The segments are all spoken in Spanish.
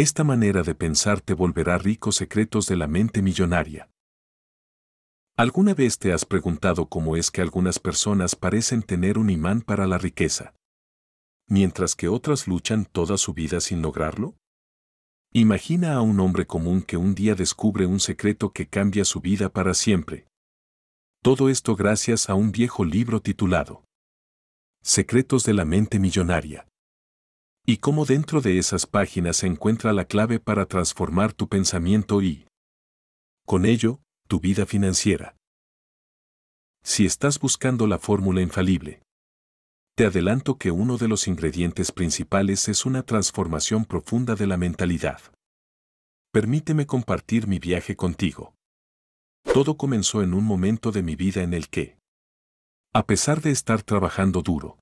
Esta manera de pensar te volverá ricos secretos de la mente millonaria. ¿Alguna vez te has preguntado cómo es que algunas personas parecen tener un imán para la riqueza? Mientras que otras luchan toda su vida sin lograrlo? Imagina a un hombre común que un día descubre un secreto que cambia su vida para siempre. Todo esto gracias a un viejo libro titulado Secretos de la mente millonaria y cómo dentro de esas páginas se encuentra la clave para transformar tu pensamiento y, con ello, tu vida financiera. Si estás buscando la fórmula infalible, te adelanto que uno de los ingredientes principales es una transformación profunda de la mentalidad. Permíteme compartir mi viaje contigo. Todo comenzó en un momento de mi vida en el que, a pesar de estar trabajando duro,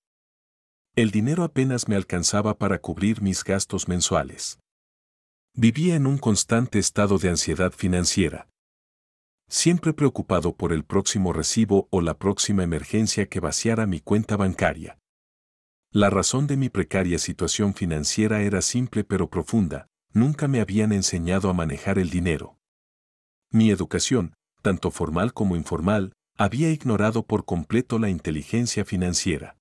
el dinero apenas me alcanzaba para cubrir mis gastos mensuales. Vivía en un constante estado de ansiedad financiera. Siempre preocupado por el próximo recibo o la próxima emergencia que vaciara mi cuenta bancaria. La razón de mi precaria situación financiera era simple pero profunda, nunca me habían enseñado a manejar el dinero. Mi educación, tanto formal como informal, había ignorado por completo la inteligencia financiera.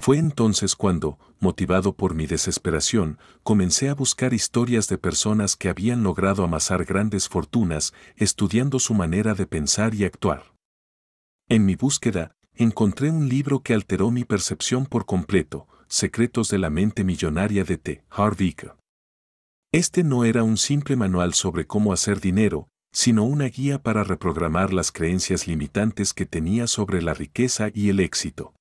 Fue entonces cuando, motivado por mi desesperación, comencé a buscar historias de personas que habían logrado amasar grandes fortunas estudiando su manera de pensar y actuar. En mi búsqueda, encontré un libro que alteró mi percepción por completo, Secretos de la mente millonaria de T. Harvick. Este no era un simple manual sobre cómo hacer dinero, sino una guía para reprogramar las creencias limitantes que tenía sobre la riqueza y el éxito.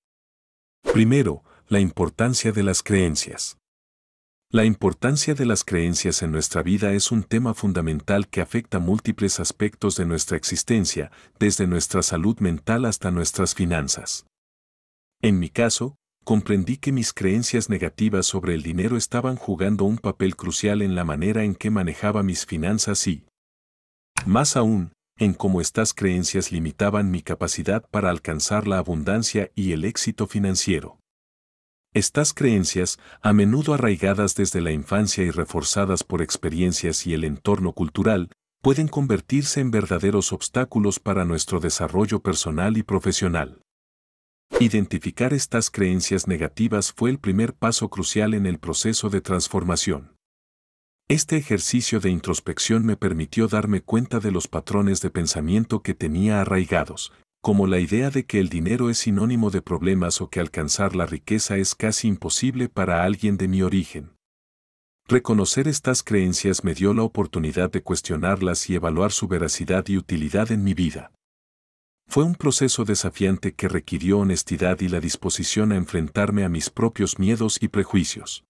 Primero, la importancia de las creencias. La importancia de las creencias en nuestra vida es un tema fundamental que afecta múltiples aspectos de nuestra existencia, desde nuestra salud mental hasta nuestras finanzas. En mi caso, comprendí que mis creencias negativas sobre el dinero estaban jugando un papel crucial en la manera en que manejaba mis finanzas y, más aún, en cómo estas creencias limitaban mi capacidad para alcanzar la abundancia y el éxito financiero. Estas creencias, a menudo arraigadas desde la infancia y reforzadas por experiencias y el entorno cultural, pueden convertirse en verdaderos obstáculos para nuestro desarrollo personal y profesional. Identificar estas creencias negativas fue el primer paso crucial en el proceso de transformación. Este ejercicio de introspección me permitió darme cuenta de los patrones de pensamiento que tenía arraigados, como la idea de que el dinero es sinónimo de problemas o que alcanzar la riqueza es casi imposible para alguien de mi origen. Reconocer estas creencias me dio la oportunidad de cuestionarlas y evaluar su veracidad y utilidad en mi vida. Fue un proceso desafiante que requirió honestidad y la disposición a enfrentarme a mis propios miedos y prejuicios.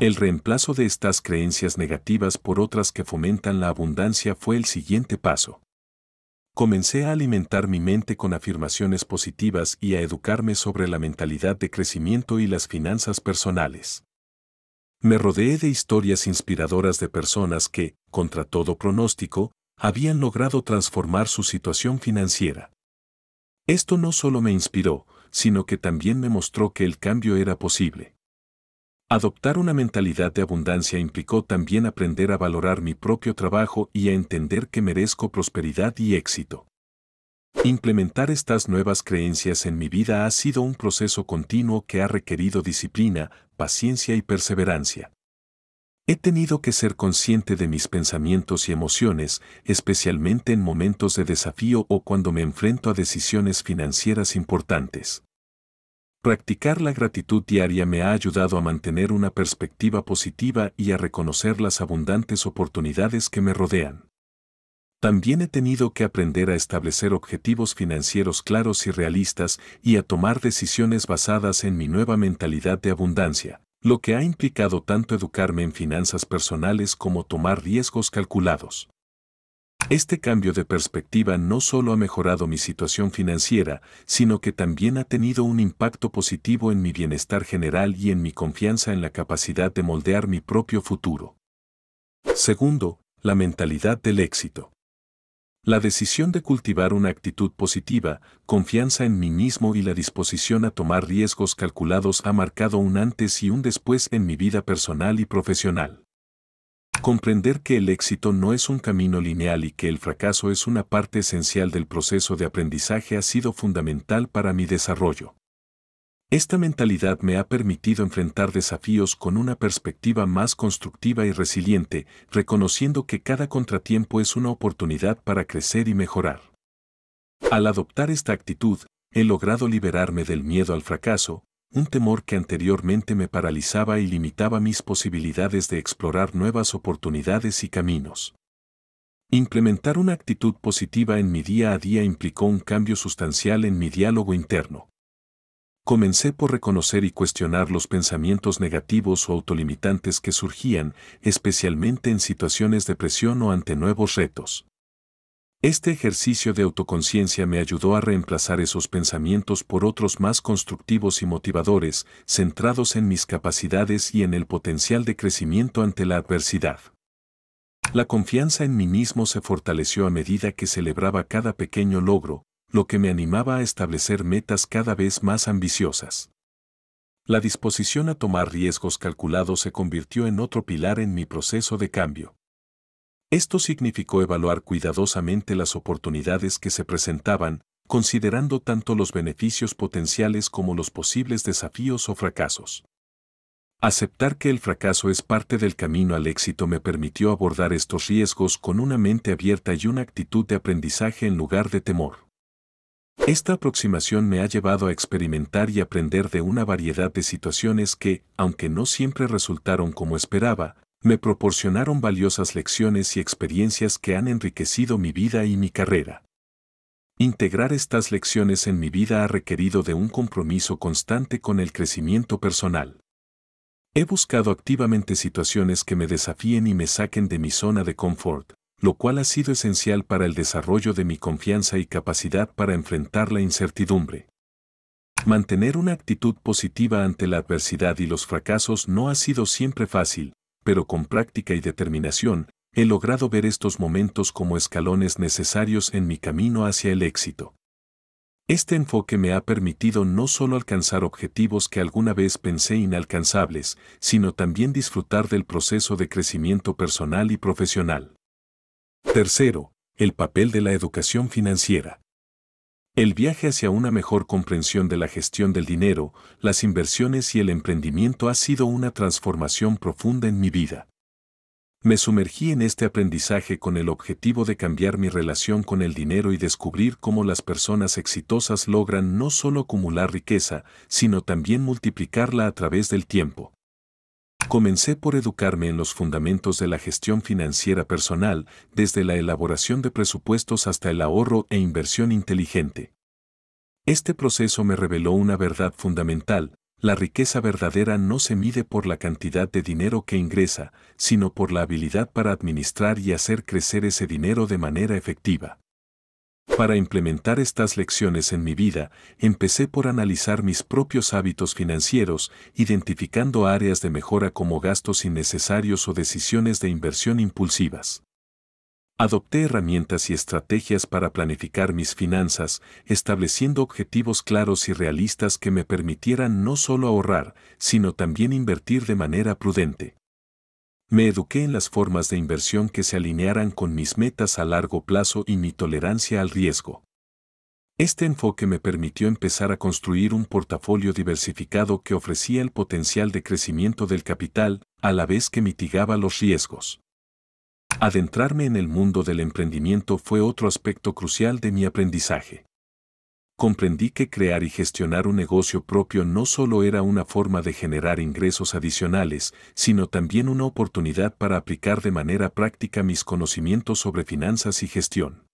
El reemplazo de estas creencias negativas por otras que fomentan la abundancia fue el siguiente paso. Comencé a alimentar mi mente con afirmaciones positivas y a educarme sobre la mentalidad de crecimiento y las finanzas personales. Me rodeé de historias inspiradoras de personas que, contra todo pronóstico, habían logrado transformar su situación financiera. Esto no solo me inspiró, sino que también me mostró que el cambio era posible. Adoptar una mentalidad de abundancia implicó también aprender a valorar mi propio trabajo y a entender que merezco prosperidad y éxito. Implementar estas nuevas creencias en mi vida ha sido un proceso continuo que ha requerido disciplina, paciencia y perseverancia. He tenido que ser consciente de mis pensamientos y emociones, especialmente en momentos de desafío o cuando me enfrento a decisiones financieras importantes. Practicar la gratitud diaria me ha ayudado a mantener una perspectiva positiva y a reconocer las abundantes oportunidades que me rodean. También he tenido que aprender a establecer objetivos financieros claros y realistas y a tomar decisiones basadas en mi nueva mentalidad de abundancia, lo que ha implicado tanto educarme en finanzas personales como tomar riesgos calculados. Este cambio de perspectiva no solo ha mejorado mi situación financiera, sino que también ha tenido un impacto positivo en mi bienestar general y en mi confianza en la capacidad de moldear mi propio futuro. Segundo, la mentalidad del éxito. La decisión de cultivar una actitud positiva, confianza en mí mismo y la disposición a tomar riesgos calculados ha marcado un antes y un después en mi vida personal y profesional. Comprender que el éxito no es un camino lineal y que el fracaso es una parte esencial del proceso de aprendizaje ha sido fundamental para mi desarrollo. Esta mentalidad me ha permitido enfrentar desafíos con una perspectiva más constructiva y resiliente, reconociendo que cada contratiempo es una oportunidad para crecer y mejorar. Al adoptar esta actitud, he logrado liberarme del miedo al fracaso, un temor que anteriormente me paralizaba y limitaba mis posibilidades de explorar nuevas oportunidades y caminos. Implementar una actitud positiva en mi día a día implicó un cambio sustancial en mi diálogo interno. Comencé por reconocer y cuestionar los pensamientos negativos o autolimitantes que surgían, especialmente en situaciones de presión o ante nuevos retos. Este ejercicio de autoconciencia me ayudó a reemplazar esos pensamientos por otros más constructivos y motivadores, centrados en mis capacidades y en el potencial de crecimiento ante la adversidad. La confianza en mí mismo se fortaleció a medida que celebraba cada pequeño logro, lo que me animaba a establecer metas cada vez más ambiciosas. La disposición a tomar riesgos calculados se convirtió en otro pilar en mi proceso de cambio. Esto significó evaluar cuidadosamente las oportunidades que se presentaban, considerando tanto los beneficios potenciales como los posibles desafíos o fracasos. Aceptar que el fracaso es parte del camino al éxito me permitió abordar estos riesgos con una mente abierta y una actitud de aprendizaje en lugar de temor. Esta aproximación me ha llevado a experimentar y aprender de una variedad de situaciones que, aunque no siempre resultaron como esperaba, me proporcionaron valiosas lecciones y experiencias que han enriquecido mi vida y mi carrera. Integrar estas lecciones en mi vida ha requerido de un compromiso constante con el crecimiento personal. He buscado activamente situaciones que me desafíen y me saquen de mi zona de confort, lo cual ha sido esencial para el desarrollo de mi confianza y capacidad para enfrentar la incertidumbre. Mantener una actitud positiva ante la adversidad y los fracasos no ha sido siempre fácil, pero con práctica y determinación, he logrado ver estos momentos como escalones necesarios en mi camino hacia el éxito. Este enfoque me ha permitido no solo alcanzar objetivos que alguna vez pensé inalcanzables, sino también disfrutar del proceso de crecimiento personal y profesional. Tercero, el papel de la educación financiera. El viaje hacia una mejor comprensión de la gestión del dinero, las inversiones y el emprendimiento ha sido una transformación profunda en mi vida. Me sumergí en este aprendizaje con el objetivo de cambiar mi relación con el dinero y descubrir cómo las personas exitosas logran no solo acumular riqueza, sino también multiplicarla a través del tiempo. Comencé por educarme en los fundamentos de la gestión financiera personal, desde la elaboración de presupuestos hasta el ahorro e inversión inteligente. Este proceso me reveló una verdad fundamental, la riqueza verdadera no se mide por la cantidad de dinero que ingresa, sino por la habilidad para administrar y hacer crecer ese dinero de manera efectiva. Para implementar estas lecciones en mi vida, empecé por analizar mis propios hábitos financieros, identificando áreas de mejora como gastos innecesarios o decisiones de inversión impulsivas. Adopté herramientas y estrategias para planificar mis finanzas, estableciendo objetivos claros y realistas que me permitieran no solo ahorrar, sino también invertir de manera prudente. Me eduqué en las formas de inversión que se alinearan con mis metas a largo plazo y mi tolerancia al riesgo. Este enfoque me permitió empezar a construir un portafolio diversificado que ofrecía el potencial de crecimiento del capital, a la vez que mitigaba los riesgos. Adentrarme en el mundo del emprendimiento fue otro aspecto crucial de mi aprendizaje comprendí que crear y gestionar un negocio propio no solo era una forma de generar ingresos adicionales, sino también una oportunidad para aplicar de manera práctica mis conocimientos sobre finanzas y gestión.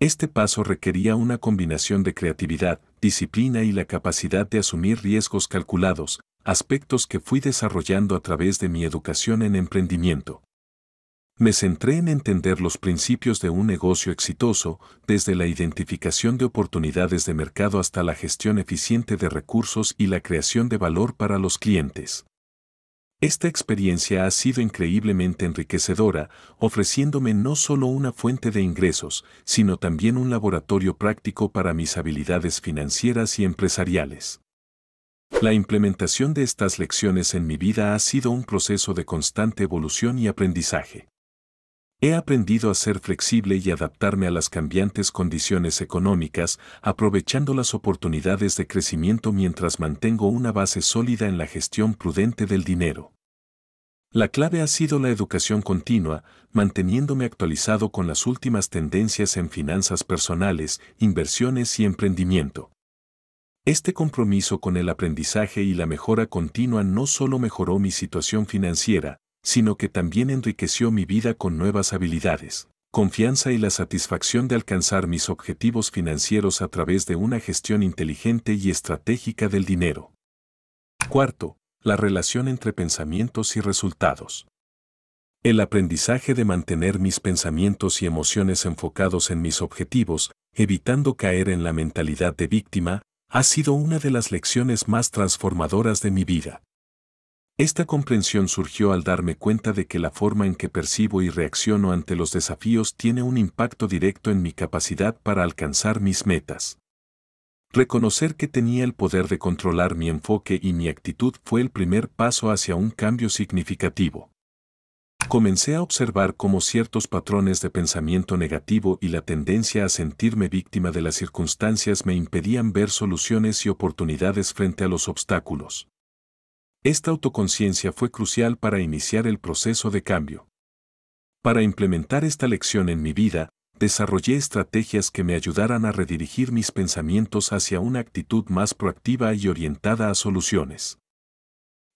Este paso requería una combinación de creatividad, disciplina y la capacidad de asumir riesgos calculados, aspectos que fui desarrollando a través de mi educación en emprendimiento me centré en entender los principios de un negocio exitoso, desde la identificación de oportunidades de mercado hasta la gestión eficiente de recursos y la creación de valor para los clientes. Esta experiencia ha sido increíblemente enriquecedora, ofreciéndome no solo una fuente de ingresos, sino también un laboratorio práctico para mis habilidades financieras y empresariales. La implementación de estas lecciones en mi vida ha sido un proceso de constante evolución y aprendizaje. He aprendido a ser flexible y adaptarme a las cambiantes condiciones económicas, aprovechando las oportunidades de crecimiento mientras mantengo una base sólida en la gestión prudente del dinero. La clave ha sido la educación continua, manteniéndome actualizado con las últimas tendencias en finanzas personales, inversiones y emprendimiento. Este compromiso con el aprendizaje y la mejora continua no solo mejoró mi situación financiera, sino que también enriqueció mi vida con nuevas habilidades, confianza y la satisfacción de alcanzar mis objetivos financieros a través de una gestión inteligente y estratégica del dinero. Cuarto, la relación entre pensamientos y resultados. El aprendizaje de mantener mis pensamientos y emociones enfocados en mis objetivos, evitando caer en la mentalidad de víctima, ha sido una de las lecciones más transformadoras de mi vida. Esta comprensión surgió al darme cuenta de que la forma en que percibo y reacciono ante los desafíos tiene un impacto directo en mi capacidad para alcanzar mis metas. Reconocer que tenía el poder de controlar mi enfoque y mi actitud fue el primer paso hacia un cambio significativo. Comencé a observar cómo ciertos patrones de pensamiento negativo y la tendencia a sentirme víctima de las circunstancias me impedían ver soluciones y oportunidades frente a los obstáculos. Esta autoconciencia fue crucial para iniciar el proceso de cambio. Para implementar esta lección en mi vida, desarrollé estrategias que me ayudaran a redirigir mis pensamientos hacia una actitud más proactiva y orientada a soluciones.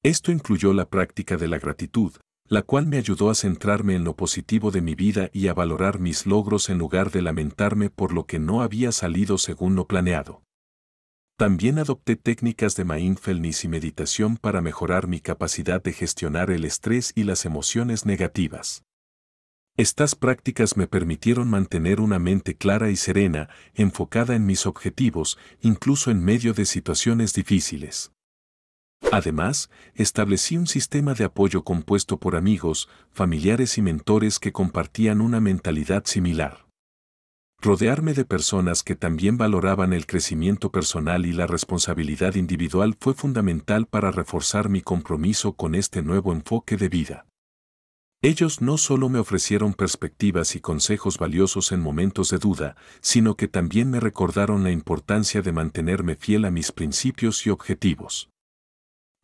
Esto incluyó la práctica de la gratitud, la cual me ayudó a centrarme en lo positivo de mi vida y a valorar mis logros en lugar de lamentarme por lo que no había salido según lo planeado. También adopté técnicas de mindfulness y meditación para mejorar mi capacidad de gestionar el estrés y las emociones negativas. Estas prácticas me permitieron mantener una mente clara y serena, enfocada en mis objetivos, incluso en medio de situaciones difíciles. Además, establecí un sistema de apoyo compuesto por amigos, familiares y mentores que compartían una mentalidad similar. Rodearme de personas que también valoraban el crecimiento personal y la responsabilidad individual fue fundamental para reforzar mi compromiso con este nuevo enfoque de vida. Ellos no solo me ofrecieron perspectivas y consejos valiosos en momentos de duda, sino que también me recordaron la importancia de mantenerme fiel a mis principios y objetivos.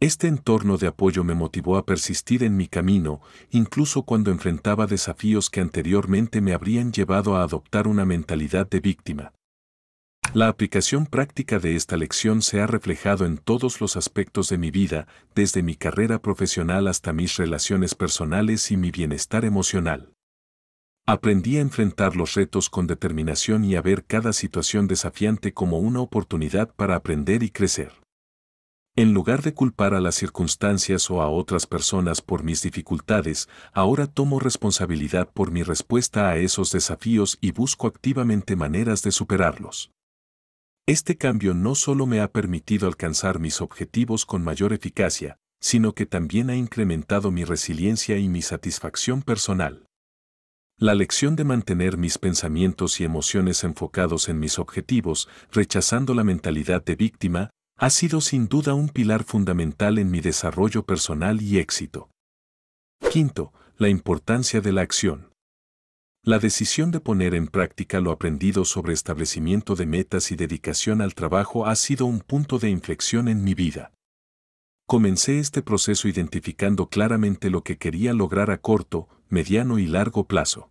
Este entorno de apoyo me motivó a persistir en mi camino, incluso cuando enfrentaba desafíos que anteriormente me habrían llevado a adoptar una mentalidad de víctima. La aplicación práctica de esta lección se ha reflejado en todos los aspectos de mi vida, desde mi carrera profesional hasta mis relaciones personales y mi bienestar emocional. Aprendí a enfrentar los retos con determinación y a ver cada situación desafiante como una oportunidad para aprender y crecer. En lugar de culpar a las circunstancias o a otras personas por mis dificultades, ahora tomo responsabilidad por mi respuesta a esos desafíos y busco activamente maneras de superarlos. Este cambio no solo me ha permitido alcanzar mis objetivos con mayor eficacia, sino que también ha incrementado mi resiliencia y mi satisfacción personal. La lección de mantener mis pensamientos y emociones enfocados en mis objetivos, rechazando la mentalidad de víctima, ha sido sin duda un pilar fundamental en mi desarrollo personal y éxito. Quinto, la importancia de la acción. La decisión de poner en práctica lo aprendido sobre establecimiento de metas y dedicación al trabajo ha sido un punto de inflexión en mi vida. Comencé este proceso identificando claramente lo que quería lograr a corto, mediano y largo plazo.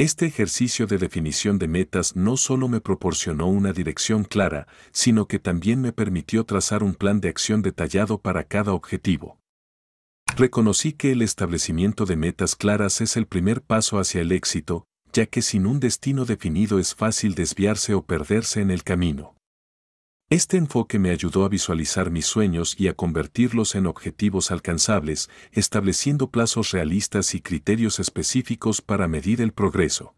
Este ejercicio de definición de metas no solo me proporcionó una dirección clara, sino que también me permitió trazar un plan de acción detallado para cada objetivo. Reconocí que el establecimiento de metas claras es el primer paso hacia el éxito, ya que sin un destino definido es fácil desviarse o perderse en el camino. Este enfoque me ayudó a visualizar mis sueños y a convertirlos en objetivos alcanzables, estableciendo plazos realistas y criterios específicos para medir el progreso.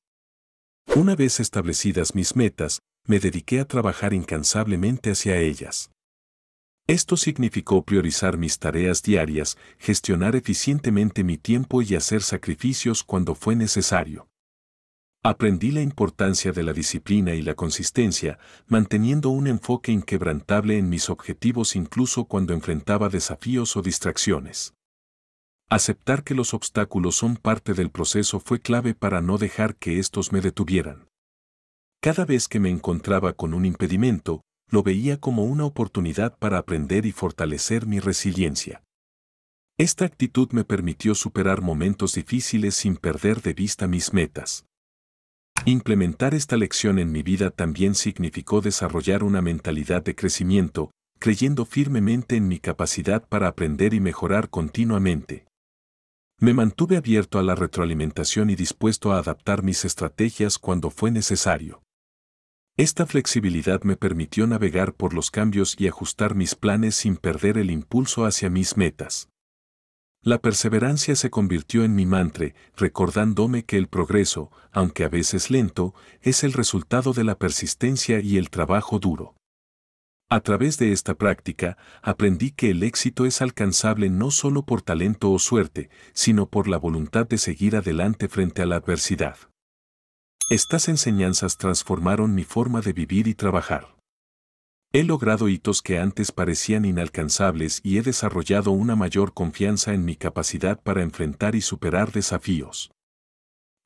Una vez establecidas mis metas, me dediqué a trabajar incansablemente hacia ellas. Esto significó priorizar mis tareas diarias, gestionar eficientemente mi tiempo y hacer sacrificios cuando fue necesario. Aprendí la importancia de la disciplina y la consistencia, manteniendo un enfoque inquebrantable en mis objetivos incluso cuando enfrentaba desafíos o distracciones. Aceptar que los obstáculos son parte del proceso fue clave para no dejar que estos me detuvieran. Cada vez que me encontraba con un impedimento, lo veía como una oportunidad para aprender y fortalecer mi resiliencia. Esta actitud me permitió superar momentos difíciles sin perder de vista mis metas. Implementar esta lección en mi vida también significó desarrollar una mentalidad de crecimiento, creyendo firmemente en mi capacidad para aprender y mejorar continuamente. Me mantuve abierto a la retroalimentación y dispuesto a adaptar mis estrategias cuando fue necesario. Esta flexibilidad me permitió navegar por los cambios y ajustar mis planes sin perder el impulso hacia mis metas. La perseverancia se convirtió en mi mantra, recordándome que el progreso, aunque a veces lento, es el resultado de la persistencia y el trabajo duro. A través de esta práctica, aprendí que el éxito es alcanzable no solo por talento o suerte, sino por la voluntad de seguir adelante frente a la adversidad. Estas enseñanzas transformaron mi forma de vivir y trabajar. He logrado hitos que antes parecían inalcanzables y he desarrollado una mayor confianza en mi capacidad para enfrentar y superar desafíos.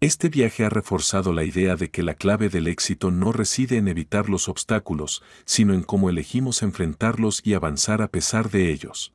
Este viaje ha reforzado la idea de que la clave del éxito no reside en evitar los obstáculos, sino en cómo elegimos enfrentarlos y avanzar a pesar de ellos.